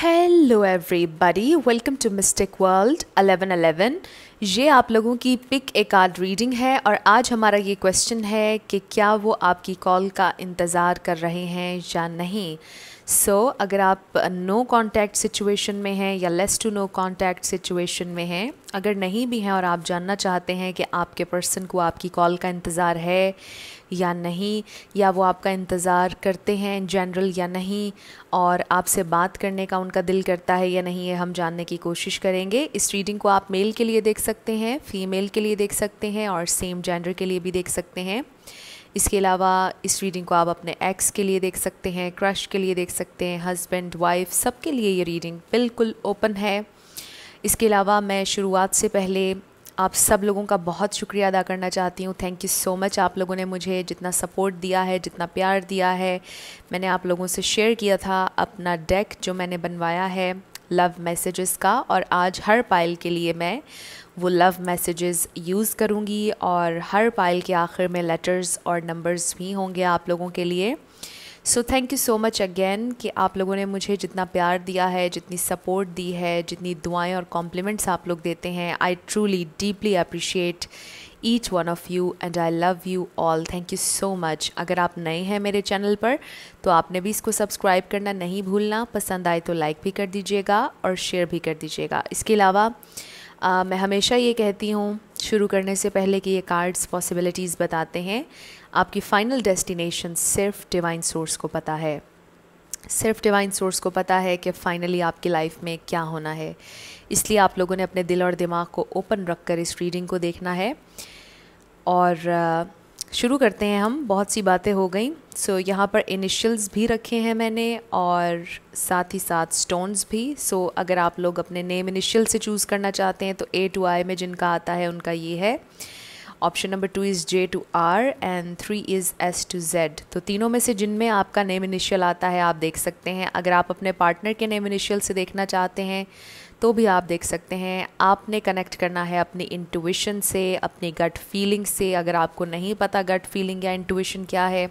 Hello everybody welcome to mistake world 1111 ये आप लोगों की पिक एक आर्ड रीडिंग है और आज हमारा ये क्वेश्चन है कि क्या वो आपकी कॉल का इंतज़ार कर रहे हैं या नहीं सो so, अगर आप नो कांटेक्ट सिचुएशन में हैं या less to no contact situation में हैं अगर नहीं भी हैं और आप जानना चाहते हैं कि आपके पर्सन को आपकी कॉल का इंतज़ार है या नहीं या वो आपका इंतज़ार करते हैं इन जनरल या नहीं और आपसे बात करने का उनका दिल करता है या नहीं ये हम जानने की कोशिश करेंगे इस रीडिंग को आप मेल के लिए देख सकते हैं फ़ीमेल के लिए देख सकते हैं और सेम जेंडर के लिए भी देख सकते हैं इसके अलावा इस रीडिंग को आप अपने एक्स के लिए देख सकते हैं क्रश के लिए देख सकते हैं हस्बैंड वाइफ सबके लिए ये रीडिंग बिल्कुल ओपन है इसके अलावा मैं शुरुआत से पहले आप सब लोगों का बहुत शुक्रिया अदा करना चाहती हूँ थैंक यू सो मच आप लोगों ने मुझे जितना सपोर्ट दिया है जितना प्यार दिया है मैंने आप लोगों से शेयर किया था अपना डेक जो मैंने बनवाया है लव मैसेजेस का और आज हर पाइल के लिए मैं वो लव मैसेजेस यूज़ करूँगी और हर पाइल के आखिर में लेटर्स और नंबर्स भी होंगे आप लोगों के लिए so thank you so much again कि आप लोगों ने मुझे जितना प्यार दिया है जितनी सपोर्ट दी है जितनी दुआएं और कॉम्प्लीमेंट्स आप लोग देते हैं I truly deeply appreciate each one of you and I love you all thank you so much अगर आप नए हैं मेरे चैनल पर तो आपने भी इसको सब्सक्राइब करना नहीं भूलना पसंद आए तो लाइक भी कर दीजिएगा और शेयर भी कर दीजिएगा इसके अलावा मैं हमेशा ये कहती हूँ शुरू करने से पहले कि ये कार्ड्स पॉसिबिलिटीज़ बताते हैं आपकी फ़ाइनल डेस्टिनेशन सिर्फ डिवाइन सोर्स को पता है सिर्फ डिवाइन सोर्स को पता है कि फ़ाइनली आपकी लाइफ में क्या होना है इसलिए आप लोगों ने अपने दिल और दिमाग को ओपन रख कर इस रीडिंग को देखना है और शुरू करते हैं हम बहुत सी बातें हो गई सो so, यहाँ पर इनिशियल्स भी रखे हैं मैंने और साथ ही साथ स्टोन्स भी सो so, अगर आप लोग अपने नेम इनिशियल से चूज़ करना चाहते हैं तो ए टू आई में जिनका आता है उनका ये है option number two is J to R and three is S to Z तो तीनों में से जिनमें आपका नेम इनिशियल आता है आप देख सकते हैं अगर आप अपने पार्टनर के नेम इनिशियल से देखना चाहते हैं तो भी आप देख सकते हैं आपने कनेक्ट करना है अपनी इंटुइशन से अपनी गट फीलिंग से अगर आपको नहीं पता गट फीलिंग या इंटुइशन क्या है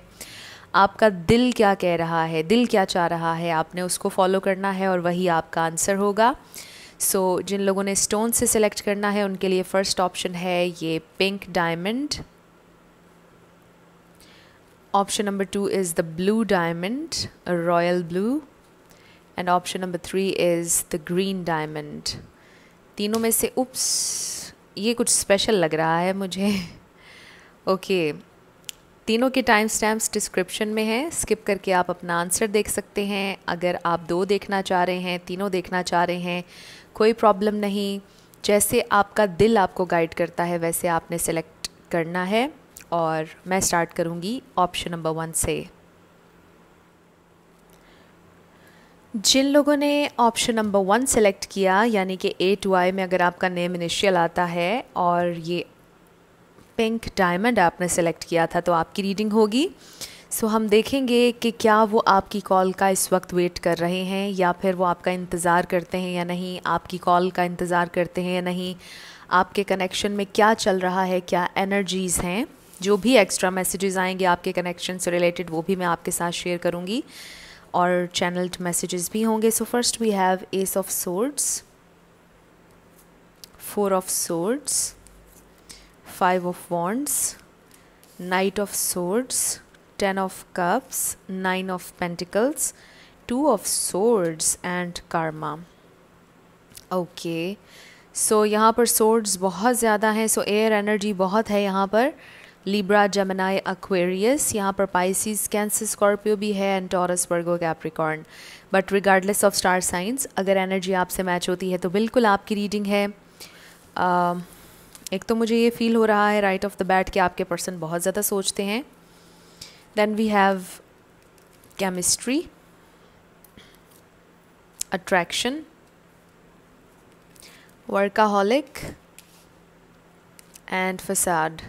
आपका दिल क्या कह रहा है दिल क्या चाह रहा है आपने उसको फॉलो करना है और वही आपका आंसर होगा सो so, जिन लोगों ने स्टोन से सिलेक्ट करना है उनके लिए फ़र्स्ट ऑप्शन है ये pink diamond option number two is the blue diamond royal blue and option number three is the green diamond तीनों में से उप्स ये कुछ स्पेशल लग रहा है मुझे ओके okay. तीनों के टाइम स्टैम्प्स डिस्क्रिप्शन में हैं स्किप करके आप अपना आंसर देख सकते हैं अगर आप दो देखना चाह रहे हैं तीनों देखना चाह रहे हैं कोई प्रॉब्लम नहीं जैसे आपका दिल आपको गाइड करता है वैसे आपने सेलेक्ट करना है और मैं स्टार्ट करूँगी ऑप्शन नंबर वन से जिन लोगों ने ऑप्शन नंबर वन सेलेक्ट किया यानी कि ए टू आई में अगर आपका नेम इनिशियल आता है और ये पिंक डायमंड आपने सेलेक्ट किया था तो आपकी रीडिंग होगी सो so, हम देखेंगे कि क्या वो आपकी कॉल का इस वक्त वेट कर रहे हैं या फिर वो आपका इंतज़ार करते हैं या नहीं आपकी कॉल का इंतज़ार करते हैं या नहीं आपके कनेक्शन में क्या चल रहा है क्या एनर्जीज़ हैं जो भी एक्स्ट्रा मैसेजेस आएंगे आपके कनेक्शन से रिलेटेड वो भी मैं आपके साथ शेयर करूँगी और चैनल्ड मैसेजेस भी होंगे so first we have ace of swords four of swords five of wands knight of swords ten of cups nine of pentacles two of swords and karma okay so यहाँ पर swords बहुत ज़्यादा हैं सो air energy बहुत है यहाँ पर Libra जमनाई Aquarius यहाँ पर पाइसिस कैंस स्कॉर्पियो भी है and Taurus Virgo Capricorn but regardless of star science अगर एनर्जी आपसे मैच होती है तो बिल्कुल आपकी रीडिंग है uh, एक तो मुझे ये फील हो रहा है राइट ऑफ द बैट कि आपके पर्सन बहुत ज़्यादा सोचते हैं Then we have chemistry, attraction, workaholic, and facade.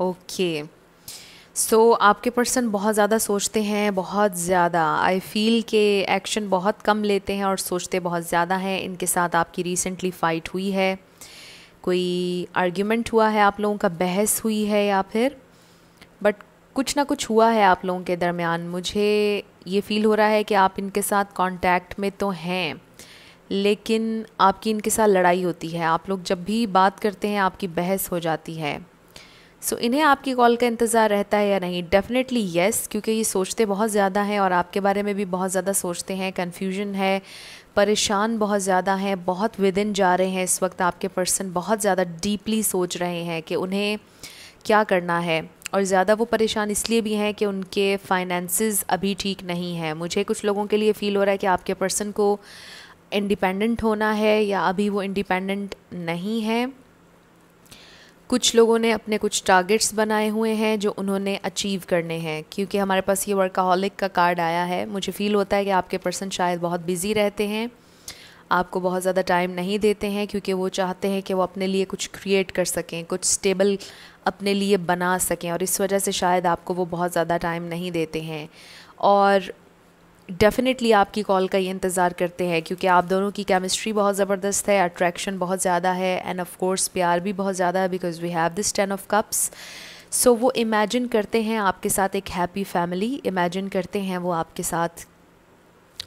Okay okay. So so, आपके पर्सन बहुत ज़्यादा सोचते हैं बहुत ज़्यादा आई फील के एक्शन बहुत कम लेते हैं और सोचते बहुत ज़्यादा हैं इनके साथ आपकी रिसेंटली फ़ाइट हुई है कोई आर्ग्यूमेंट हुआ है आप लोगों का बहस हुई है या फिर कुछ ना कुछ हुआ है आप लोगों के दरमियान मुझे ये फील हो रहा है कि आप इनके साथ कांटेक्ट में तो हैं लेकिन आपकी इनके साथ लड़ाई होती है आप लोग जब भी बात करते हैं आपकी बहस हो जाती है सो so, इन्हें आपकी कॉल का इंतज़ार रहता है या नहीं डेफिनेटली येस yes, क्योंकि ये सोचते बहुत ज़्यादा हैं और आपके बारे में भी बहुत ज़्यादा सोचते हैं कन्फ्यूजन है परेशान बहुत ज़्यादा हैं बहुत विद इन जा रहे हैं इस वक्त आपके पर्सन बहुत ज़्यादा डीपली सोच रहे हैं कि उन्हें क्या करना है और ज़्यादा वो परेशान इसलिए भी हैं कि उनके फाइनेंसेस अभी ठीक नहीं हैं मुझे कुछ लोगों के लिए फ़ील हो रहा है कि आपके पर्सन को इंडिपेंडेंट होना है या अभी वो इंडिपेंडेंट नहीं है कुछ लोगों ने अपने कुछ टारगेट्स बनाए हुए हैं जो उन्होंने अचीव करने हैं क्योंकि हमारे पास ये वर्काहलिक का कार्ड आया है मुझे फ़ील होता है कि आपके पर्सन शायद बहुत बिज़ी रहते हैं आपको बहुत ज़्यादा टाइम नहीं देते हैं क्योंकि वो चाहते हैं कि वो अपने लिए कुछ क्रिएट कर सकें कुछ स्टेबल अपने लिए बना सकें और इस वजह से शायद आपको वो बहुत ज़्यादा टाइम नहीं देते हैं और डेफ़िनेटली आपकी कॉल का ये इंतज़ार करते हैं क्योंकि आप दोनों की केमिस्ट्री बहुत ज़बरदस्त है अट्रैक्शन बहुत ज़्यादा है एंड ऑफ कोर्स प्यार भी बहुत ज़्यादा है because we have this ten of cups so वो इमेजिन करते हैं आपके साथ एक हैप्पी फैमिली इमेजिन करते हैं वो आपके साथ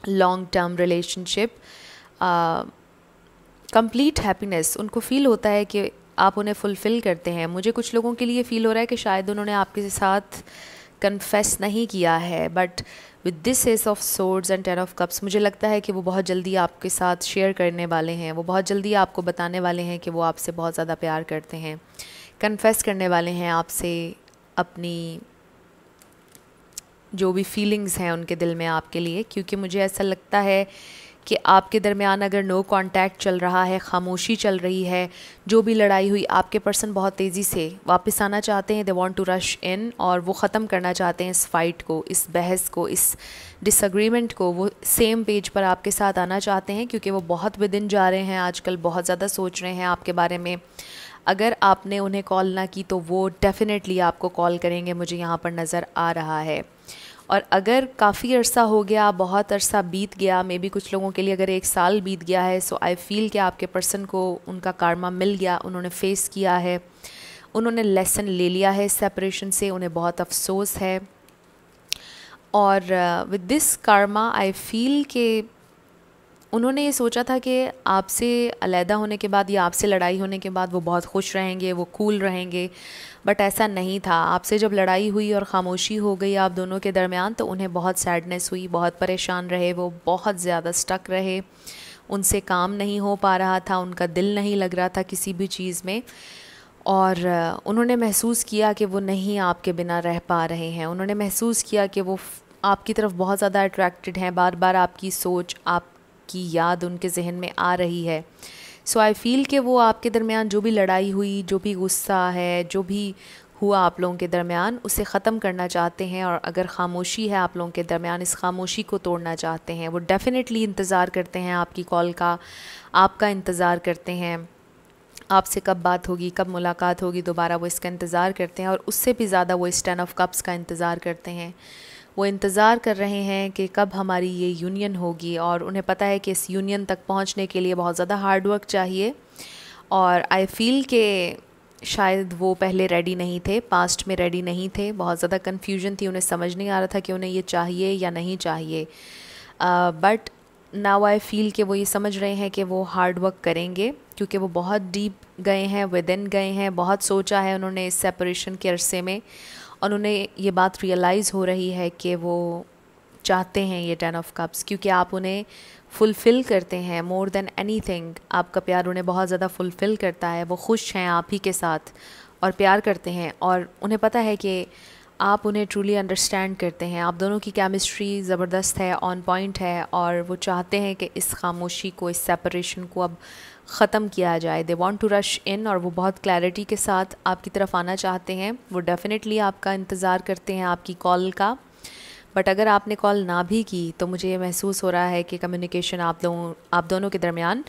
long term relationship complete happiness उनको फ़ील होता है कि आप उन्हें फुलफ़िल करते हैं मुझे कुछ लोगों के लिए फ़ील हो रहा है कि शायद उन्होंने आपके साथ कन्फेस नहीं किया है but with this ace of swords and ten of cups मुझे लगता है कि वो बहुत जल्दी आपके साथ शेयर करने वाले हैं वो बहुत जल्दी आपको बताने वाले हैं कि वो आपसे बहुत ज़्यादा प्यार करते हैं कन्फेस करने वाले हैं आपसे अपनी जो भी फीलिंग्स हैं उनके दिल में आपके लिए क्योंकि मुझे ऐसा लगता है कि आपके दरमियान अगर नो कांटेक्ट चल रहा है खामोशी चल रही है जो भी लड़ाई हुई आपके पर्सन बहुत तेज़ी से वापस आना चाहते हैं they want to rush in और वो ख़त्म करना चाहते हैं इस फाइट को इस बहस को इस डिसग्रीमेंट को वो सेम पेज पर आपके साथ आना चाहते हैं क्योंकि वो बहुत विदिन जा रहे हैं आजकल बहुत ज़्यादा सोच रहे हैं आपके बारे में अगर आपने उन्हें कॉल ना की तो वो डेफ़िनेटली आपको कॉल करेंगे मुझे यहाँ पर नज़र आ रहा है और अगर काफ़ी अरसा हो गया बहुत अरसा बीत गया मे बी कुछ लोगों के लिए अगर एक साल बीत गया है सो आई फील कि आपके पर्सन को उनका कारमा मिल गया उन्होंने फेस किया है उन्होंने लेसन ले लिया है सेपरेशन से उन्हें बहुत अफसोस है और with this karma I feel के उन्होंने ये सोचा था कि आपसे अलहदा होने के बाद या आपसे लड़ाई होने के बाद वो बहुत खुश रहेंगे वो कूल रहेंगे बट ऐसा नहीं था आपसे जब लड़ाई हुई और ख़ामोशी हो गई आप दोनों के दरमियान तो उन्हें बहुत सैडनेस हुई बहुत परेशान रहे वो बहुत ज़्यादा स्टक रहे उनसे काम नहीं हो पा रहा था उनका दिल नहीं लग रहा था किसी भी चीज़ में और उन्होंने महसूस किया कि वो नहीं आपके बिना रह पा रहे हैं उन्होंने महसूस किया कि वो आपकी तरफ बहुत ज़्यादा अट्रैक्टेड हैं बार बार आपकी सोच आप की याद उनके जहन में आ रही है सो आई फील कि वो आपके दरमियान जो भी लड़ाई हुई जो भी गुस्सा है जो भी हुआ आप लोगों के दरमियान उसे ख़त्म करना चाहते हैं और अगर खामोशी है आप लोगों के दरमियान इस खामोशी को तोड़ना चाहते हैं वो डेफ़िनेटली इंतज़ार करते हैं आपकी कॉल का आपका इंतज़ार करते हैं आपसे कब बात होगी कब मुलाकात होगी दोबारा वो इसका इंतज़ार करते हैं और उससे भी ज़्यादा वो इस टेन ऑफ कप्स का इंतज़ार करते हैं वो इंतज़ार कर रहे हैं कि कब हमारी ये यूनियन होगी और उन्हें पता है कि इस यूनियन तक पहुंचने के लिए बहुत ज़्यादा हार्डवर्क चाहिए और आई फील के शायद वो पहले रेडी नहीं थे पास्ट में रेडी नहीं थे बहुत ज़्यादा कन्फ्यूजन थी उन्हें समझ नहीं आ रहा था कि उन्हें ये चाहिए या नहीं चाहिए बट नाउ आई फील कि वो ये समझ रहे हैं कि वो हार्ड वर्क करेंगे क्योंकि वो बहुत डीप गए हैं विद इन गए हैं बहुत सोचा है उन्होंने इस सेपरेशन के अरसे में और उन्हें ये बात रियलाइज़ हो रही है कि वो चाहते हैं ये टेन ऑफ कप्स क्योंकि आप उन्हें फुलफ़िल करते हैं मोर देन एनी थिंग आपका प्यार उन्हें बहुत ज़्यादा फुलफ़िल करता है वो खुश हैं आप ही के साथ और प्यार करते हैं और उन्हें पता है कि आप उन्हें ट्रूली अंडरस्टैंड करते हैं आप दोनों की केमिस्ट्री ज़बरदस्त है ऑन पॉइंट है और वो चाहते हैं कि इस खामोशी को इस सेपरेशन को अब ख़त्म किया जाए they want to rush in और वो बहुत क्लैरिटी के साथ आपकी तरफ आना चाहते हैं वो डेफ़िनेटली आपका इंतज़ार करते हैं आपकी कॉल का बट अगर आपने कॉल ना भी की तो मुझे ये महसूस हो रहा है कि कम्युनिकेशन आप लोगों आप दोनों के दरमियान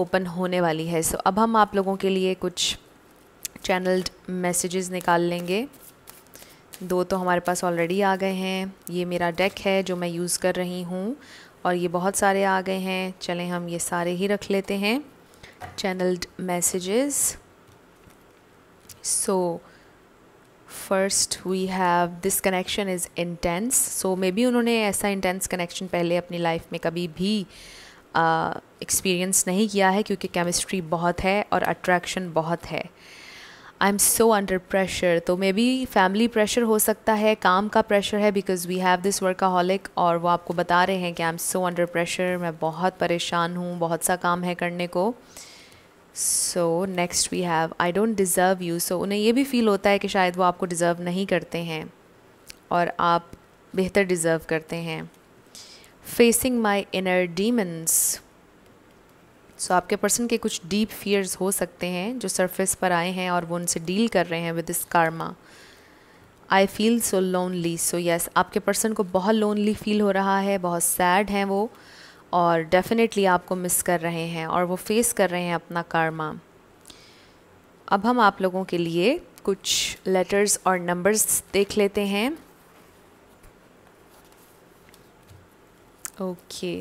ओपन होने वाली है सो so, अब हम आप लोगों के लिए कुछ चैनल्ड मैसेजेस निकाल लेंगे दो तो हमारे पास ऑलरेडी आ गए हैं ये मेरा डेक है जो मैं यूज़ कर रही हूँ और ये बहुत सारे आ गए हैं चलें हम ये सारे ही रख लेते हैं channeled messages so first we have this connection is intense so maybe उन्होंने ऐसा इंटेंस कनेक्शन पहले अपनी लाइफ में कभी भी एक्सपीरियंस uh, नहीं किया है क्योंकि केमिस्ट्री बहुत है और अट्रैक्शन बहुत है I am so under pressure तो मे बी फैमिली प्रेशर हो सकता है काम का प्रेशर है because we have this workaholic और वो आपको बता रहे हैं कि I am so under pressure मैं बहुत परेशान हूँ बहुत सा काम है करने को uh, so next we have I don't deserve you so उन्हें ये भी फील होता है कि शायद वो आपको डिज़र्व नहीं करते हैं और आप बेहतर डिज़र्व करते हैं facing my inner demons so आपके पर्सन के कुछ डीप फियर्स हो सकते हैं जो सरफेस पर आए हैं और वो उनसे डील कर रहे हैं with this karma I feel so lonely so yes आपके पर्सन को बहुत लोनली फील हो रहा है बहुत सैड हैं वो और डेफिनेटली आपको मिस कर रहे हैं और वो फेस कर रहे हैं अपना कारमा अब हम आप लोगों के लिए कुछ लेटर्स और नंबर्स देख लेते हैं ओके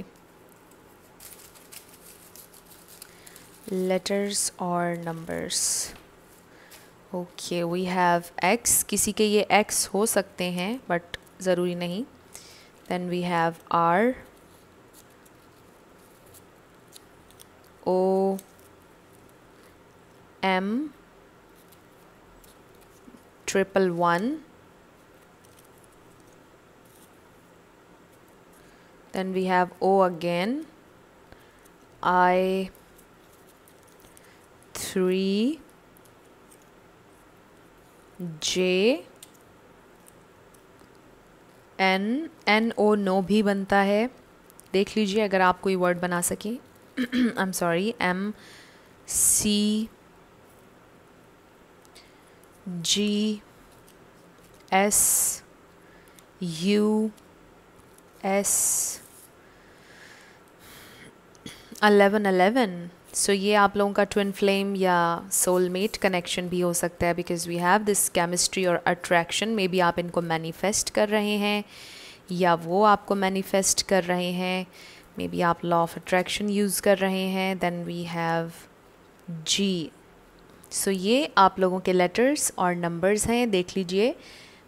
लेटर्स और numbers okay we have X किसी के ये एक्स हो सकते हैं बट ज़रूरी नहीं then we have R O M triple one. Then we have O again. I three J N N O no भी बनता है देख लीजिए अगर आप कोई वर्ड बना सकें I'm sorry, M C G S U S eleven so ये आप लोगों का ट्विन फ्लेम या सोलमेट कनेक्शन भी हो सकता है because we have this chemistry और अट्रैक्शन में भी आप इनको मैनिफेस्ट कर रहे हैं या वो आपको मैनिफेस्ट कर रहे हैं मे बी आप लॉ ऑफ अट्रैक्शन यूज़ कर रहे हैं then we have G so ये आप लोगों के लेटर्स और नंबर्स हैं देख लीजिए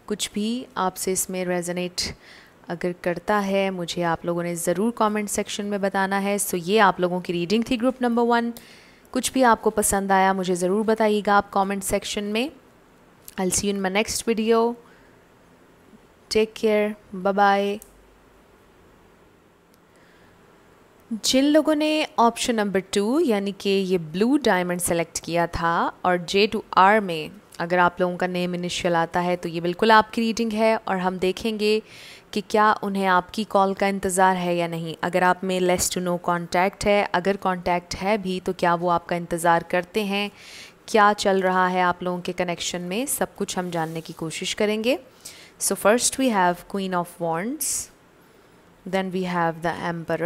कुछ भी आपसे इसमें रेजनेट अगर करता है मुझे आप लोगों ने ज़रूर कमेंट सेक्शन में बताना है सो ये आप लोगों की रीडिंग थी ग्रुप नंबर वन कुछ भी आपको पसंद आया मुझे ज़रूर बताइएगा आप कमेंट सेक्शन में I see in my next video take care bye bye जिन लोगों ने ऑप्शन नंबर टू यानी कि ये ब्लू डायमंड सेलेक्ट किया था और जे टू आर में अगर आप लोगों का नेम इनिशियल आता है तो ये बिल्कुल आपकी रीडिंग है और हम देखेंगे कि क्या उन्हें आपकी कॉल का इंतज़ार है या नहीं अगर आप में लेस टू नो कांटेक्ट है अगर कांटेक्ट है भी तो क्या वो आपका इंतज़ार करते हैं क्या चल रहा है आप लोगों के कनेक्शन में सब कुछ हम जानने की कोशिश करेंगे so first we have queen of wands then we have the emperor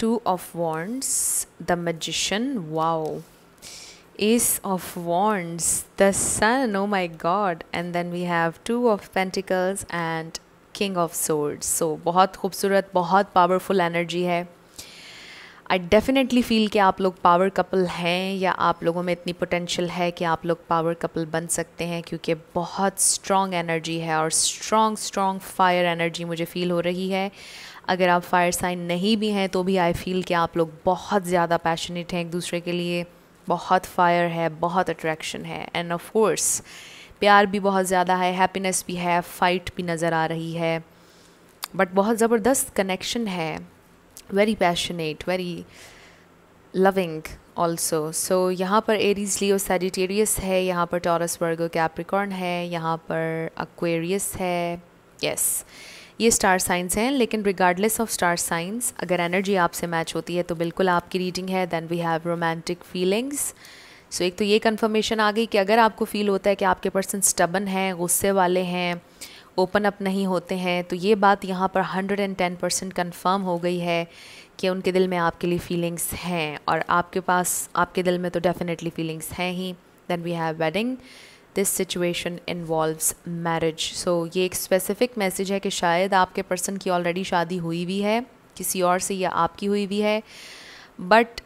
two of wands the magician wow ace of wands the sun oh my god and then we have two of pentacles and king of swords so बहुत खूबसूरत बहुत powerful energy है I definitely feel कि आप लोग power couple हैं या आप लोगों में इतनी पोटेंशियल है कि आप लोग पावर कपल बन सकते हैं क्योंकि बहुत स्ट्रॉन्ग एनर्जी है और स्ट्रॉन्ग स्ट्रॉन्ग फायर एनर्जी मुझे फील हो रही है अगर आप फायर साइन नहीं भी हैं तो भी आई फील कि आप लोग बहुत ज़्यादा पैशनेट हैं एक दूसरे के लिए बहुत फायर है बहुत अट्रैक्शन है एंड ऑफ कोर्स प्यार भी बहुत ज़्यादा है हैप्पीनेस भी है फाइट भी नज़र आ रही है बट बहुत ज़बरदस्त कनेक्शन है very passionate very loving also so यहाँ पर एरीज लियो सैडिटेरियस है यहाँ पर टॉरस वर्गो कैप्रिकॉर्न है यहाँ पर अक्वेरियस है यस yes. ये स्टार साइंस हैं लेकिन रिगार्डलेस ऑफ स्टार साइंस अगर एनर्जी आपसे मैच होती है तो बिल्कुल आपकी रीडिंग है then we have romantic feelings so एक तो ये कन्फर्मेशन आ गई कि अगर आपको फील होता है कि आपके पर्सन स्टबन हैं गुस्से वाले हैं ओपन अप नहीं होते हैं तो ये बात यहाँ पर 110 परसेंट कन्फर्म हो गई है कि उनके दिल में आपके लिए फीलिंग्स हैं और आपके पास आपके दिल में तो डेफ़िनेटली फीलिंग्स हैं ही then we have wedding this situation involves marriage so ये एक स्पेसिफिक मैसेज है कि शायद आपके पर्सन की ऑलरेडी शादी हुई भी है किसी और से या आपकी हुई भी है बट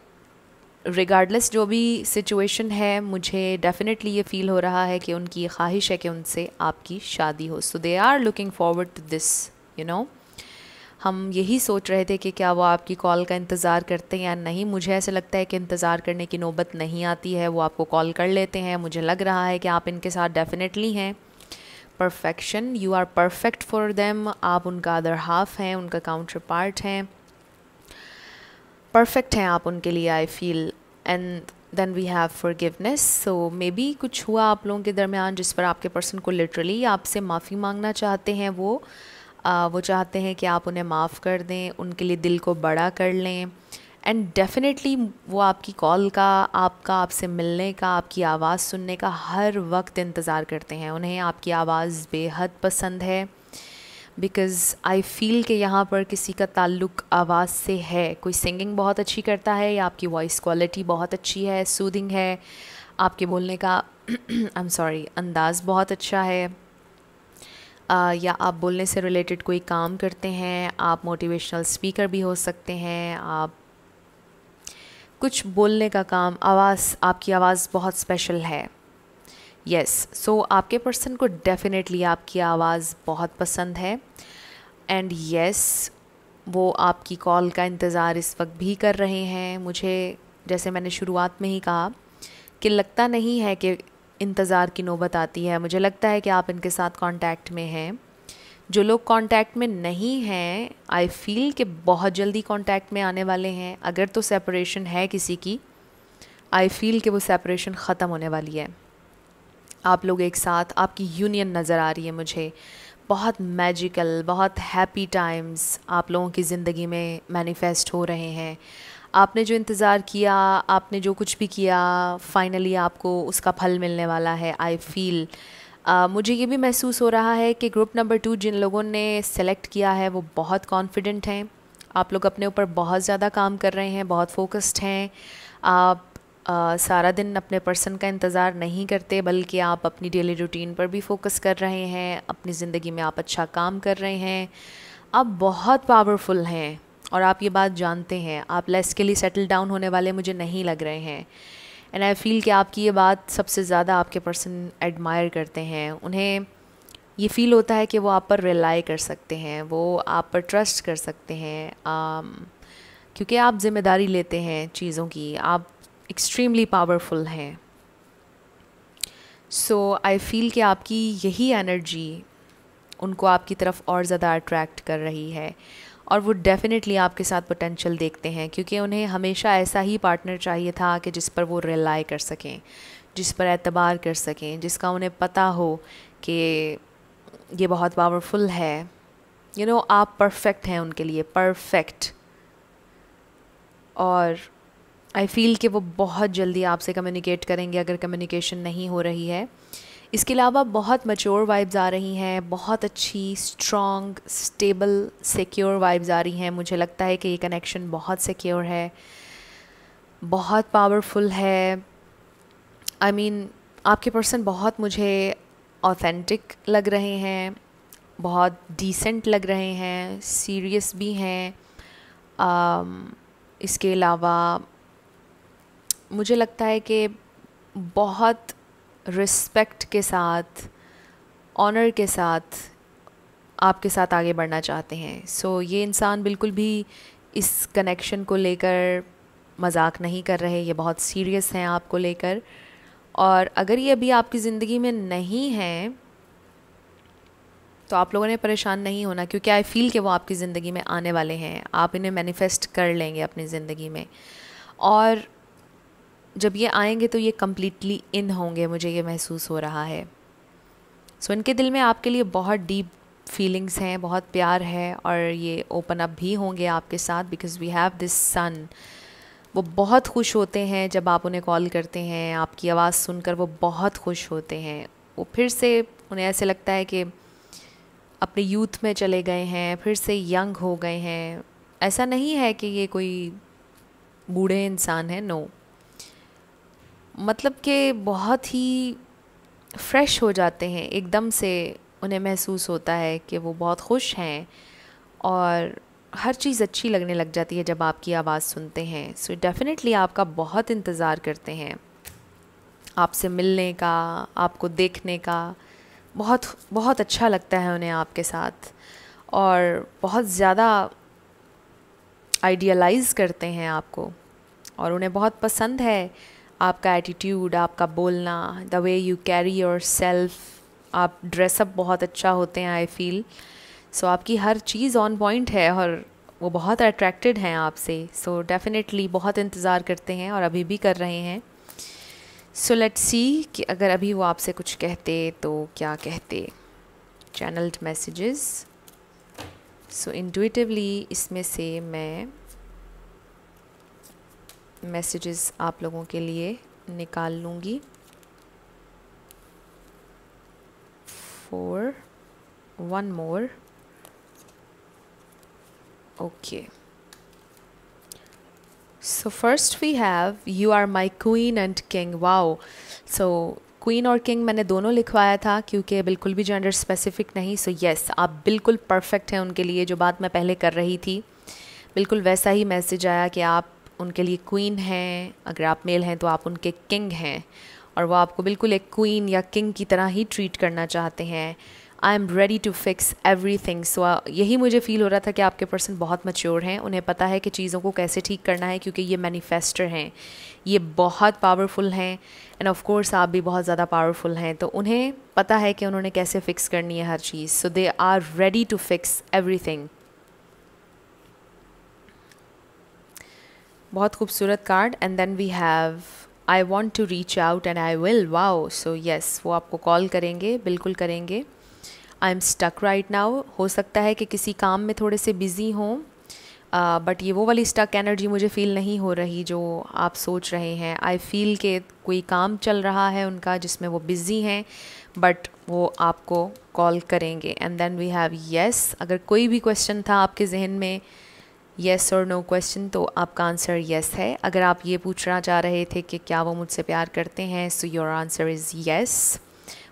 रिगार्डलेस जो भी सिचुएशन है मुझे डेफिनेटली ये फील हो रहा है कि उनकी ये ख्वाहिश है कि उनसे आपकी शादी हो so they are looking forward to this you know हम यही सोच रहे थे कि क्या वो आपकी कॉल का इंतज़ार करते हैं या नहीं मुझे ऐसा लगता है कि इंतज़ार करने की नौबत नहीं आती है वो आपको कॉल कर लेते हैं मुझे लग रहा है कि आप इनके साथ डेफिनेटली हैं perfection you are perfect for them आप उनका अदर हाफ हैं उनका काउंटर पार्ट हैं परफेक्ट हैं आप उनके लिए I feel and then we have forgiveness so maybe कुछ हुआ आप लोगों के दरमियान जिस पर आपके पर्सन को लिटरली आपसे माफ़ी मांगना चाहते हैं वो वो चाहते हैं कि आप उन्हें माफ़ कर दें उनके लिए दिल को बड़ा कर लें एंड डेफिनेटली वो आपकी कॉल का आपका आपसे मिलने का आपकी आवाज़ सुनने का हर वक्त इंतज़ार करते हैं उन्हें आपकी आवाज़ बेहद पसंद है बिकॉज़ आई फील कि यहाँ पर किसी का ताल्लुक आवाज़ से है कोई सिंगिंग बहुत अच्छी करता है या आपकी वॉइस क्वालिटी बहुत अच्छी है सूदिंग है आपके बोलने का आई एम सॉरी अंदाज़ बहुत अच्छा है या आप बोलने से रिलेटेड कोई काम करते हैं आप मोटिवेशनल स्पीकर भी हो सकते हैं आप कुछ बोलने का काम आवाज़ आपकी आवाज़ बहुत स्पेशल है यस yes, सो so आपके पर्सन को डेफिनेटली आपकी आवाज़ बहुत पसंद है एंड यस yes, वो आपकी कॉल का इंतज़ार इस वक्त भी कर रहे हैं मुझे जैसे मैंने शुरुआत में ही कहा कि लगता नहीं है कि इंतज़ार की नौबत आती है मुझे लगता है कि आप इनके साथ कांटेक्ट में हैं जो लोग कांटेक्ट में नहीं हैं आई फील कि बहुत जल्दी कांटेक्ट में आने वाले हैं अगर तो सेपरेशन है किसी की आई फील कि वो सेपरेशन ख़त्म होने वाली है आप लोग एक साथ आपकी यूनियन नज़र आ रही है मुझे बहुत मैजिकल बहुत हैप्पी टाइम्स आप लोगों की ज़िंदगी में मैनिफेस्ट हो रहे हैं आपने जो इंतज़ार किया आपने जो कुछ भी किया फाइनली आपको उसका फल मिलने वाला है आई फील Uh, मुझे ये भी महसूस हो रहा है कि ग्रुप नंबर टू जिन लोगों ने सेलेक्ट किया है वो बहुत कॉन्फिडेंट हैं आप लोग अपने ऊपर बहुत ज़्यादा काम कर रहे हैं बहुत फोकस्ड हैं आप uh, सारा दिन अपने पर्सन का इंतज़ार नहीं करते बल्कि आप अपनी डेली रूटीन पर भी फोकस कर रहे हैं अपनी ज़िंदगी में आप अच्छा काम कर रहे हैं आप बहुत पावरफुल हैं और आप ये बात जानते हैं आप लेस के लिए सेटल डाउन होने वाले मुझे नहीं लग रहे हैं एंड आई फील कि आपकी ये बात सबसे ज़्यादा आपके पर्सन एडमायर करते हैं उन्हें ये फील होता है कि वो आप पर रिलाई कर सकते हैं वो आप पर ट्रस्ट कर सकते हैं um, क्योंकि आप जिम्मेदारी लेते हैं चीज़ों की आप एक्सट्रीमली पावरफुल हैं सो आई फील कि आपकी यही एनर्जी उनको आपकी तरफ और ज़्यादा अट्रैक्ट कर रही है और वो डेफ़िनेटली आपके साथ पोटेंशियल देखते हैं क्योंकि उन्हें हमेशा ऐसा ही पार्टनर चाहिए था कि जिस पर वो रिलाई कर सकें जिस पर एतबार कर सकें जिसका उन्हें पता हो कि ये बहुत पावरफुल है यू you नो know, आप परफेक्ट हैं उनके लिए परफेक्ट और आई फील कि वो बहुत जल्दी आपसे कम्युनिकेट करेंगे अगर कम्युनिकेशन नहीं हो रही है इसके अलावा बहुत मच्योर वाइब्स आ रही हैं बहुत अच्छी स्ट्रॉन्ग स्टेबल सिक्योर वाइब्स आ रही हैं मुझे लगता है कि ये कनेक्शन बहुत सिक्योर है बहुत पावरफुल है आई I मीन mean, आपके पर्सन बहुत मुझे ऑथेंटिक लग रहे हैं बहुत डिसेंट लग रहे हैं सीरियस भी हैं um, इसके अलावा मुझे लगता है कि बहुत रिस्पेक्ट के साथ ऑनर के साथ आपके साथ आगे बढ़ना चाहते हैं सो so, ये इंसान बिल्कुल भी इस कनेक्शन को लेकर मजाक नहीं कर रहे ये बहुत सीरियस हैं आपको लेकर और अगर ये अभी आपकी ज़िंदगी में नहीं है तो आप लोगों ने परेशान नहीं होना क्योंकि आई फील कि वो आपकी ज़िंदगी में आने वाले हैं आप इन्हें मैनिफेस्ट कर लेंगे अपनी ज़िंदगी में और जब ये आएंगे तो ये कम्प्लीटली इन होंगे मुझे ये महसूस हो रहा है सो so, इनके दिल में आपके लिए बहुत डीप फीलिंग्स हैं बहुत प्यार है और ये ओपन अप भी होंगे आपके साथ because we have this sun वो बहुत खुश होते हैं जब आप उन्हें कॉल करते हैं आपकी आवाज़ सुनकर वो बहुत खुश होते हैं वो फिर से उन्हें ऐसे लगता है कि अपने यूथ में चले गए हैं फिर से यंग हो गए हैं ऐसा नहीं है कि ये कोई बूढ़े इंसान है नो no. मतलब के बहुत ही फ्रेश हो जाते हैं एकदम से उन्हें महसूस होता है कि वो बहुत खुश हैं और हर चीज़ अच्छी लगने लग जाती है जब आपकी आवाज़ सुनते हैं सो so डेफ़िनेटली आपका बहुत इंतज़ार करते हैं आपसे मिलने का आपको देखने का बहुत बहुत अच्छा लगता है उन्हें आपके साथ और बहुत ज़्यादा आइडियलाइज़ करते हैं आपको और उन्हें बहुत पसंद है आपका एटीट्यूड आपका बोलना the way you carry yourself आप ड्रेसअप बहुत अच्छा होते हैं आई फील सो आपकी हर चीज़ ऑन पॉइंट है और वो बहुत अट्रैक्टेड हैं आपसे सो डेफिनेटली बहुत इंतज़ार करते हैं और अभी भी कर रहे हैं सो लेट सी कि अगर अभी वो आपसे कुछ कहते तो क्या कहते चैनल्ड मैसेजेस सो इंटुइटिवली इसमें से मैं मैसेजेस आप लोगों के लिए निकाल लूँगी four one more okay so first we have you are my queen and king wow so queen और किंग मैंने दोनों लिखवाया था क्योंकि बिल्कुल भी जेंडर स्पेसिफिक नहीं सो so यस yes, आप बिल्कुल परफेक्ट हैं उनके लिए जो बात मैं पहले कर रही थी बिल्कुल वैसा ही मैसेज आया कि आप उनके लिए क्वीन हैं अगर आप मेल हैं तो आप उनके किंग हैं और वो आपको बिल्कुल एक क्वीन या किंग की तरह ही ट्रीट करना चाहते हैं I am ready to fix एवरी थिंग सो यही मुझे फ़ील हो रहा था कि आपके पर्सन बहुत मच्योर हैं उन्हें पता है कि चीज़ों को कैसे ठीक करना है क्योंकि ये मैनिफेस्टर हैं ये बहुत पावरफुल हैं एंड ऑफ कोर्स आप भी बहुत ज़्यादा पावरफुल हैं तो उन्हें पता है कि उन्होंने कैसे फ़िक्स करनी है हर चीज़ so they are ready to fix एवरी थिंग बहुत खूबसूरत card and then we have I want to reach out and I will wow so yes वो आपको कॉल करेंगे बिल्कुल करेंगे I am stuck right now हो सकता है कि किसी काम में थोड़े से बिज़ी हों बट uh, ये वो वाली स्टक एनर्जी मुझे फ़ील नहीं हो रही जो आप सोच रहे हैं आई फील के कोई काम चल रहा है उनका जिसमें वो बिज़ी हैं बट वो आपको कॉल करेंगे and then we have yes अगर कोई भी क्वेश्चन था आपके जहन में येस और नो क्वेश्चन तो आपका आंसर येस है अगर आप ये पूछना चाह रहे थे कि क्या वो मुझसे प्यार करते हैं so your answer is yes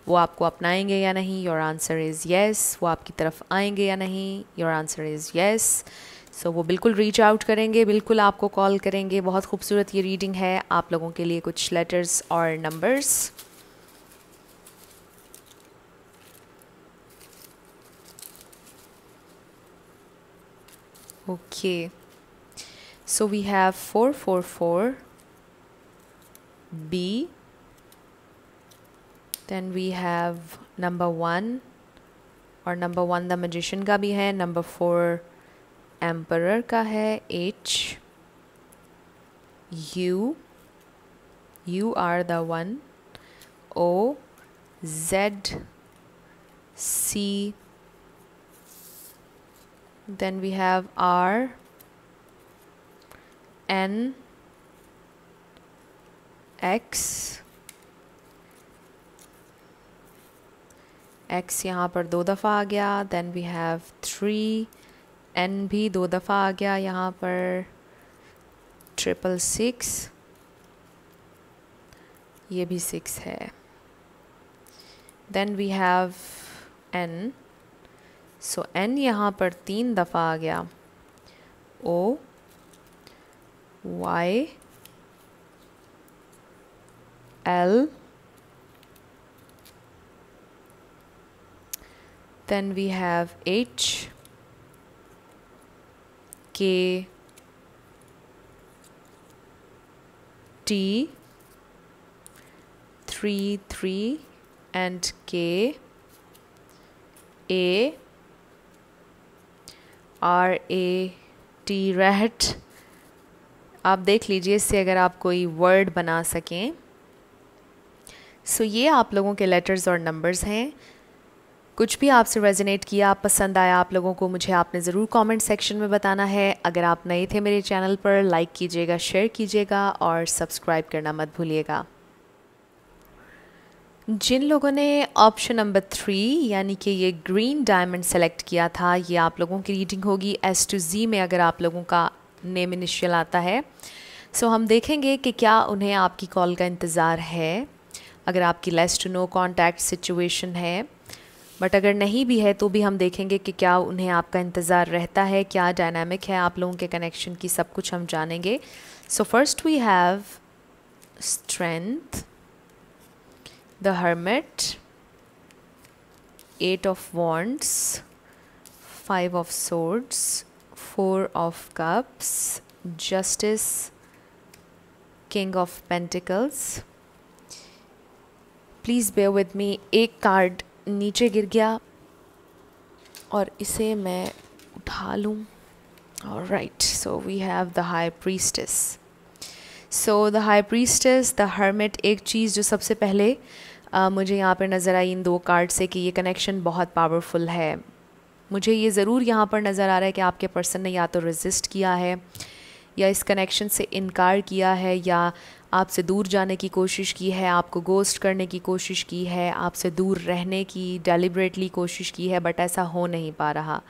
वो आपको अपनाएंगे या नहीं योर आंसर इज़ येस वो आपकी तरफ आएंगे या नहीं your answer is yes so वो बिल्कुल रीच आउट करेंगे बिल्कुल आपको कॉल करेंगे बहुत खूबसूरत ये रीडिंग है आप लोगों के लिए कुछ लेटर्स और numbers Okay. So we have 444 B. Then we have number 1 और नंबर वन द मजिशन का भी है नंबर फोर एम्पर का है H U you are the one O Z C then we have R N X X यहाँ पर दो दफ़ा आ गया then we have three N भी दो दफ़ा आ गया यहाँ पर ट्रिपल सिक्स ये भी सिक्स है then we have N so N यहाँ पर तीन दफ़ा आ गया O Y L then we have H K T three three and K A R A T rate आप देख लीजिए इससे अगर आप कोई वर्ड बना सकें सो so, ये आप लोगों के लेटर्स और नंबर्स हैं कुछ भी आपसे रेजोनेट किया आप पसंद आया आप लोगों को मुझे आपने ज़रूर कमेंट सेक्शन में बताना है अगर आप नए थे मेरे चैनल पर लाइक कीजिएगा शेयर कीजिएगा और सब्सक्राइब करना मत भूलिएगा जिन लोगों ने ऑप्शन नंबर थ्री यानी कि ये ग्रीन डायमंड सेलेक्ट किया था ये आप लोगों की रीडिंग होगी एस टू जी में अगर आप लोगों का नेम इनिशियल आता है सो so, हम देखेंगे कि क्या उन्हें आपकी कॉल का इंतज़ार है अगर आपकी less to no contact situation है बट अगर नहीं भी है तो भी हम देखेंगे कि क्या उन्हें आपका इंतज़ार रहता है क्या डायनामिक है आप लोगों के कनेक्शन की सब कुछ हम जानेंगे so first we have strength the hermit eight of wands five of swords four of cups justice king of pentacles please bear with me एक कार्ड नीचे गिर गया और इसे मैं उठा लूँ right so we have the high priestess so the high priestess the hermit एक चीज़ जो सबसे पहले uh, मुझे यहाँ पर नज़र आई इन दो कार्ड से कि ये कनेक्शन बहुत पावरफुल है मुझे ये ज़रूर यहाँ पर नज़र आ रहा है कि आपके पर्सन ने या तो रजिस्ट किया है या इस कनेक्शन से इनकार किया है या आपसे दूर जाने की कोशिश की है आपको गोस्ट करने की कोशिश की है आपसे दूर रहने की डेलिब्रेटली कोशिश की है बट ऐसा हो नहीं पा रहा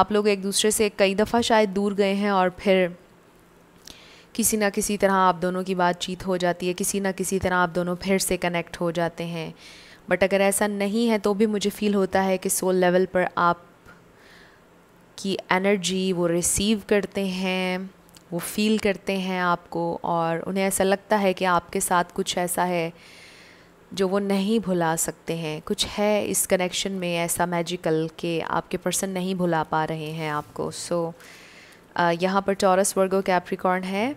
आप लोग एक दूसरे से कई दफ़ा शायद दूर गए हैं और फिर किसी ना किसी तरह आप दोनों की बातचीत हो जाती है किसी ना किसी तरह आप दोनों फिर से कनेक्ट हो जाते हैं बट अगर ऐसा नहीं है तो भी मुझे फील होता है कि सोल लेवल पर आप की एनर्जी वो रिसीव करते हैं वो फील करते हैं आपको और उन्हें ऐसा लगता है कि आपके साथ कुछ ऐसा है जो वो नहीं भुला सकते हैं कुछ है इस कनेक्शन में ऐसा मैजिकल कि आपके पर्सन नहीं भुला पा रहे हैं आपको सो so, यहाँ पर टॉरस वर्गो कैप्रिकॉर्न है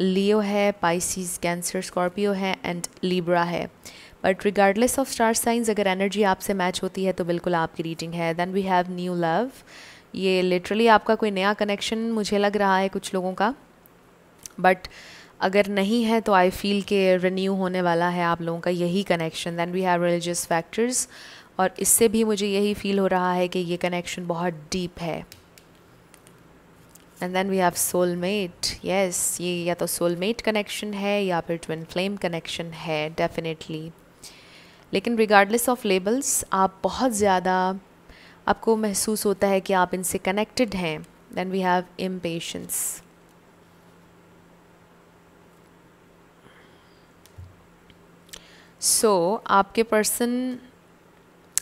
लियो है पाइसिस कैंसर स्कॉर्पियो है एंड लिब्रा है but regardless of star science अगर एनर्जी आपसे मैच होती है तो बिल्कुल आपकी रीडिंग है then we have new love ये लिटरली आपका कोई नया कनेक्शन मुझे लग रहा है कुछ लोगों का बट अगर नहीं है तो आई फील के रिन्यू होने वाला है आप लोगों का यही connection then we have religious factors और इससे भी मुझे यही फील हो रहा है कि ये कनेक्शन बहुत डीप है and then we have soulmate yes ये या तो सोलमेट कनेक्शन है या फिर ट्विन फ्लेम कनेक्शन है डेफिनेटली लेकिन रिगार्डलेस ऑफ लेबल्स आप बहुत ज़्यादा आपको महसूस होता है कि आप इनसे कनेक्टेड हैं then we have patience so आपके पर्सन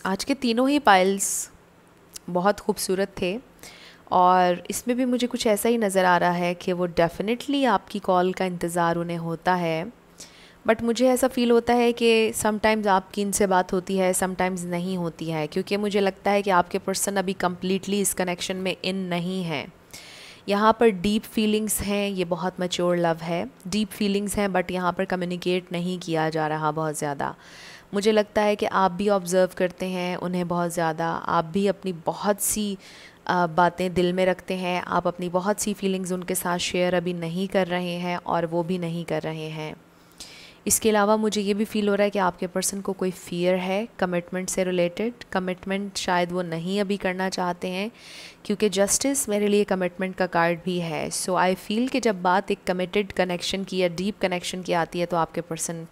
आज के तीनों ही पाइल्स बहुत खूबसूरत थे और इसमें भी मुझे कुछ ऐसा ही नज़र आ रहा है कि वो डेफ़िनेटली आपकी कॉल का इंतज़ार उन्हें होता है बट मुझे ऐसा फ़ील होता है कि समटाइम्स आपकी इनसे बात होती है समटाइम्स नहीं होती है क्योंकि मुझे लगता है कि आपके पर्सन अभी कम्प्लीटली इस कनेक्शन में इन नहीं है यहाँ पर डीप फीलिंग्स हैं ये बहुत मच्योर लव है डीप फीलिंग्स हैं बट यहाँ पर कम्युनिकेट नहीं किया जा रहा बहुत ज़्यादा मुझे लगता है कि आप भी ऑब्ज़र्व करते हैं उन्हें बहुत ज़्यादा आप भी अपनी बहुत सी बातें दिल में रखते हैं आप अपनी बहुत सी फीलिंग्स उनके साथ शेयर अभी नहीं कर रहे हैं और वो भी नहीं कर रहे हैं इसके अलावा मुझे ये भी फील हो रहा है कि आपके पर्सन को कोई फियर है कमिटमेंट से रिलेटेड कमिटमेंट शायद वो नहीं अभी करना चाहते हैं क्योंकि जस्टिस मेरे लिए कमिटमेंट का कार्ड भी है सो आई फील कि जब बात एक कमिटेड कनेक्शन की या डीप कनेक्शन की आती है तो आपके पर्सन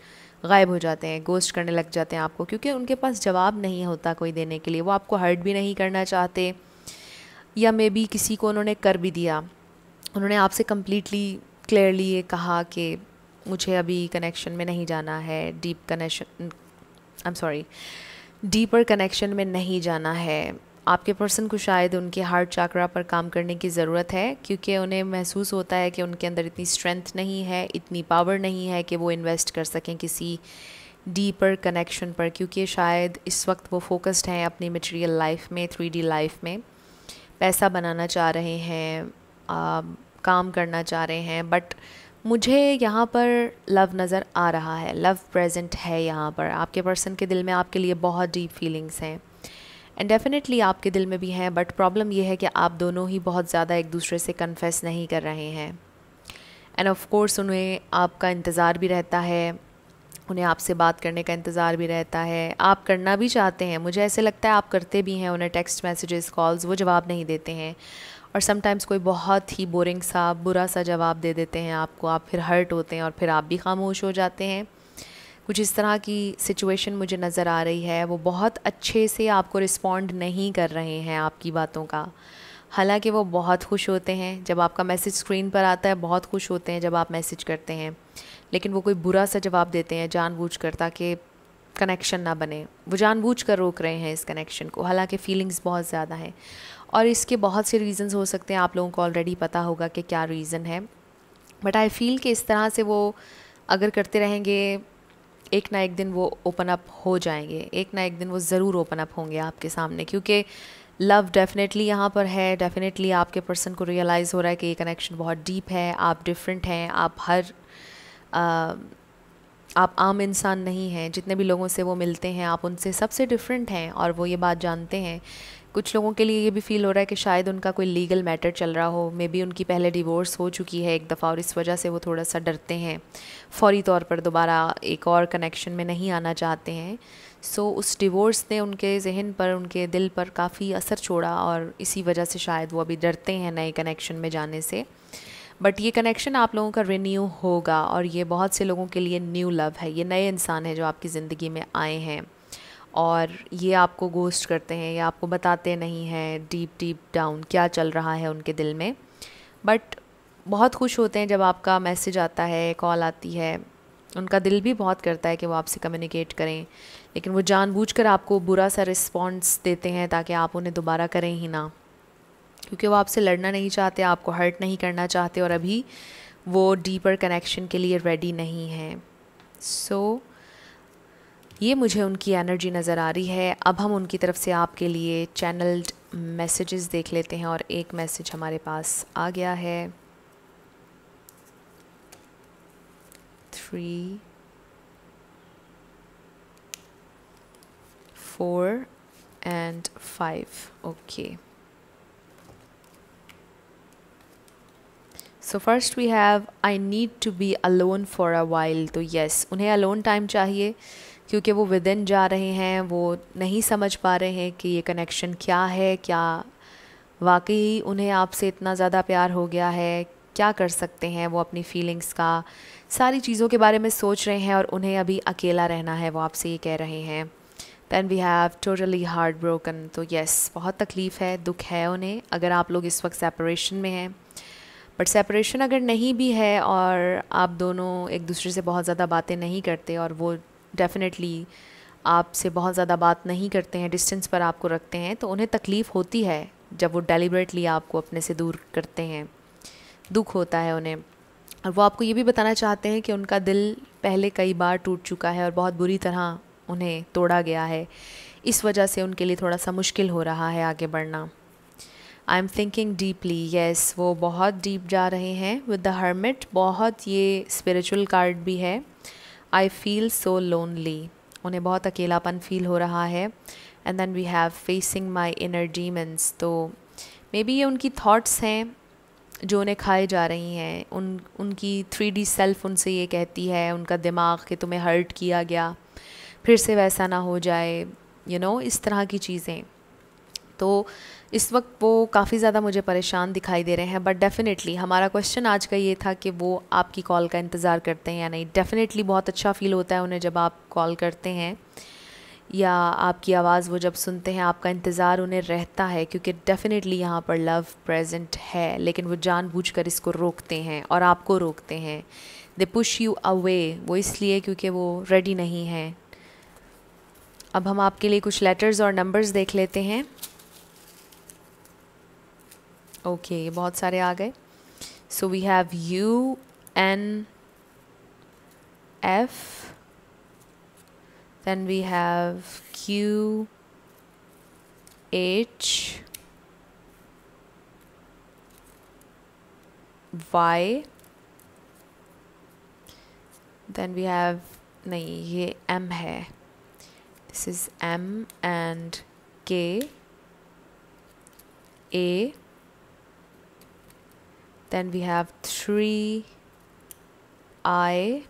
गायब हो जाते हैं गोस्ट करने लग जाते हैं आपको क्योंकि उनके पास जवाब नहीं होता कोई देने के लिए वो आपको हर्ट भी नहीं करना चाहते या मे बी किसी को उन्होंने कर भी दिया उन्होंने आपसे कम्प्लीटली क्लियरली ये कहा कि मुझे अभी कनेक्शन में नहीं जाना है deep connection I am sorry deeper connection में नहीं जाना है आपके पर्सन को शायद उनके हार्ट चाकरा पर काम करने की ज़रूरत है क्योंकि उन्हें महसूस होता है कि उनके अंदर इतनी स्ट्रेंथ नहीं है इतनी पावर नहीं है कि वो इन्वेस्ट कर सकें किसी डीपर कनेक्शन पर क्योंकि शायद इस वक्त वो फोकस्ड हैं अपनी मटेरियल लाइफ में थ्री लाइफ में पैसा बनाना चाह रहे हैं काम करना चाह रहे हैं बट मुझे यहाँ पर लव नज़र आ रहा है लव प्रेजेंट है यहाँ पर आपके पर्सन के दिल में आपके लिए बहुत डीप फीलिंग्स हैं एंड डेफिनेटली आपके दिल में भी हैं बट प्रॉब्लम यह है कि आप दोनों ही बहुत ज़्यादा एक दूसरे से कन्फेस नहीं कर रहे हैं एंड ऑफ कोर्स उन्हें आपका इंतज़ार भी रहता है उन्हें आपसे बात करने का इंतज़ार भी रहता है आप करना भी चाहते हैं मुझे ऐसे लगता है आप करते भी हैं उन्हें टेक्स्ट मैसेजेस कॉल्स वो जवाब नहीं देते हैं और समटाइम्स कोई बहुत ही बोरिंग सा बुरा सा जवाब दे देते हैं आपको आप फिर हर्ट होते हैं और फिर आप भी खामोश हो जाते हैं कुछ इस तरह की सिचुएशन मुझे नज़र आ रही है वो बहुत अच्छे से आपको रिस्पॉन्ड नहीं कर रहे हैं आपकी बातों का हालांकि वो बहुत खुश होते हैं जब आपका मैसेज स्क्रीन पर आता है बहुत खुश होते हैं जब आप मैसेज करते हैं लेकिन वो कोई बुरा सा जवाब देते हैं जानबूझ कर ताकि कनेक्शन ना बने वो जानबूझ कर रोक रहे हैं इस कनेक्शन को हालांकि फ़ीलिंग्स बहुत ज़्यादा हैं और इसके बहुत से रीज़न्स हो सकते हैं आप लोगों को ऑलरेडी पता होगा कि क्या रीज़न है बट आई फील कि इस तरह से वो अगर करते रहेंगे एक ना एक दिन वो ओपन अप हो जाएंगे एक ना एक दिन वो ज़रूर ओपन अप होंगे आपके सामने क्योंकि लव डेफ़िनेटली यहाँ पर है डेफ़िनेटली आपके पर्सन को रियलाइज़ हो रहा है कि ये कनेक्शन बहुत डीप है आप डिफरेंट हैं आप हर आप आम इंसान नहीं हैं जितने भी लोगों से वो मिलते हैं आप उनसे सबसे डिफरेंट हैं और वो ये बात जानते हैं कुछ लोगों के लिए ये भी फील हो रहा है कि शायद उनका कोई लीगल मैटर चल रहा हो मे बी उनकी पहले डिवोर्स हो चुकी है एक दफ़ा और इस वजह से वो थोड़ा सा डरते हैं फौरी तौर पर दोबारा एक और कनेक्शन में नहीं आना चाहते हैं सो so, उस डिवोर्स ने उनके जहन पर उनके दिल पर काफ़ी असर छोड़ा और इसी वजह से शायद वो अभी डरते हैं नए कनेक्शन में जाने से बट ये कनेक्शन आप लोगों का रिन्यू होगा और ये बहुत से लोगों के लिए न्यू लव है ये नए इंसान है जो आपकी ज़िंदगी में आए हैं और ये आपको गोस्ट करते हैं या आपको बताते नहीं हैं डीप डीप डाउन क्या चल रहा है उनके दिल में बट बहुत खुश होते हैं जब आपका मैसेज आता है कॉल आती है उनका दिल भी बहुत करता है कि वो आपसे कम्युनिकेट करें लेकिन वो जानबूझकर आपको बुरा सा रिस्पॉन्स देते हैं ताकि आप उन्हें दोबारा करें ही ना क्योंकि वो आपसे लड़ना नहीं चाहते आपको हर्ट नहीं करना चाहते और अभी वो डीपर कनेक्शन के लिए रेडी नहीं है सो so, ये मुझे उनकी एनर्जी नज़र आ रही है अब हम उनकी तरफ से आपके लिए चैनल्ड मैसेजेस देख लेते हैं और एक मैसेज हमारे पास आ गया है three four and five okay so first we have I need to be alone for a while तो येस उन्हें अलोन टाइम चाहिए क्योंकि वो विद इन जा रहे हैं वो नहीं समझ पा रहे हैं कि ये कनेक्शन क्या है क्या वाकई उन्हें आपसे इतना ज़्यादा प्यार हो गया है क्या कर सकते हैं वो अपनी फीलिंग्स का सारी चीज़ों के बारे में सोच रहे हैं और उन्हें अभी अकेला रहना है वो आपसे ये कह रहे हैं then we have totally heart broken तो येस बहुत तकलीफ़ है दुख है उन्हें अगर आप लोग इस वक्त सेपरेशन में हैं बट सेपरेशन अगर नहीं भी है और आप दोनों एक दूसरे से बहुत ज़्यादा बातें नहीं करते और वो डेफिनेटली आपसे बहुत ज़्यादा बात नहीं करते हैं डिस्टेंस पर आपको रखते हैं तो उन्हें तकलीफ़ होती है जब वो डेलीबरेटली आपको अपने से दूर करते हैं दुख होता है उन्हें और वो आपको ये भी बताना चाहते हैं कि उनका दिल पहले कई बार टूट चुका है और बहुत बुरी तरह उन्हें तोड़ा गया है इस वजह से उनके लिए थोड़ा सा मुश्किल हो रहा है आगे बढ़ना I am thinking deeply yes वो बहुत डीप जा रहे हैं विद द हर्मिट बहुत ये स्पिरिचुअल कार्ड भी है आई फील सो लोनली उन्हें बहुत अकेलापन फील हो रहा है and then we have facing my inner demons तो मे बी ये उनकी थाट्स हैं जो उन्हें खाए जा रही हैं उन उनकी थ्री डी सेल्फ उनसे ये कहती है उनका दिमाग कि तुम्हें हर्ट किया गया फिर से वैसा ना हो जाए यू you नो know, इस तरह की चीज़ें तो इस वक्त वो काफ़ी ज़्यादा मुझे परेशान दिखाई दे रहे हैं बट डेफ़िनेटली हमारा क्वेश्चन आज का ये था कि वो आपकी कॉल का इंतज़ार करते हैं या नहीं डेफ़िनेटली बहुत अच्छा फील होता है उन्हें जब आप कॉल करते हैं या आपकी आवाज़ वो जब सुनते हैं आपका इंतज़ार उन्हें रहता है क्योंकि डेफ़िनेटली यहाँ पर लव प्रेजेंट है लेकिन वो जानबूझकर इसको रोकते हैं और आपको रोकते हैं दे पुश यू अवे वो इसलिए क्योंकि वो रेडी नहीं हैं अब हम आपके लिए कुछ लेटर्स और नंबर्स देख लेते हैं ओके okay, बहुत सारे आ गए so we have U N F then we have q h y then we have नहीं ये m है this is m and k a Then we have 3 I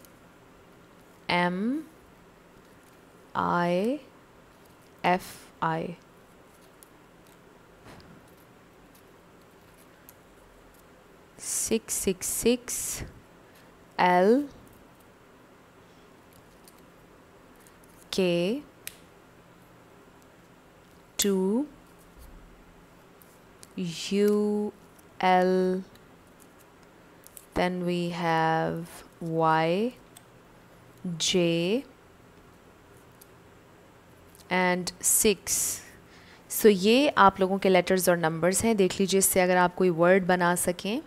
M I F I. Six six six L K two U L Then we have Y, J, and six so ये आप लोगों के letters और numbers हैं देख लीजिए इससे अगर आप कोई वर्ड बना सकें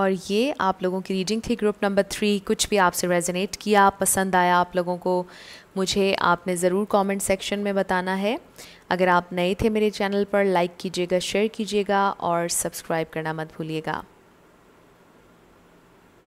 और ये आप लोगों की रीडिंग थी ग्रुप नंबर थ्री कुछ भी आपसे रेजोनेट किया पसंद आया आप लोगों को मुझे आपने ज़रूर कमेंट सेक्शन में बताना है अगर आप नए थे मेरे चैनल पर लाइक कीजिएगा शेयर कीजिएगा और सब्सक्राइब करना मत भूलिएगा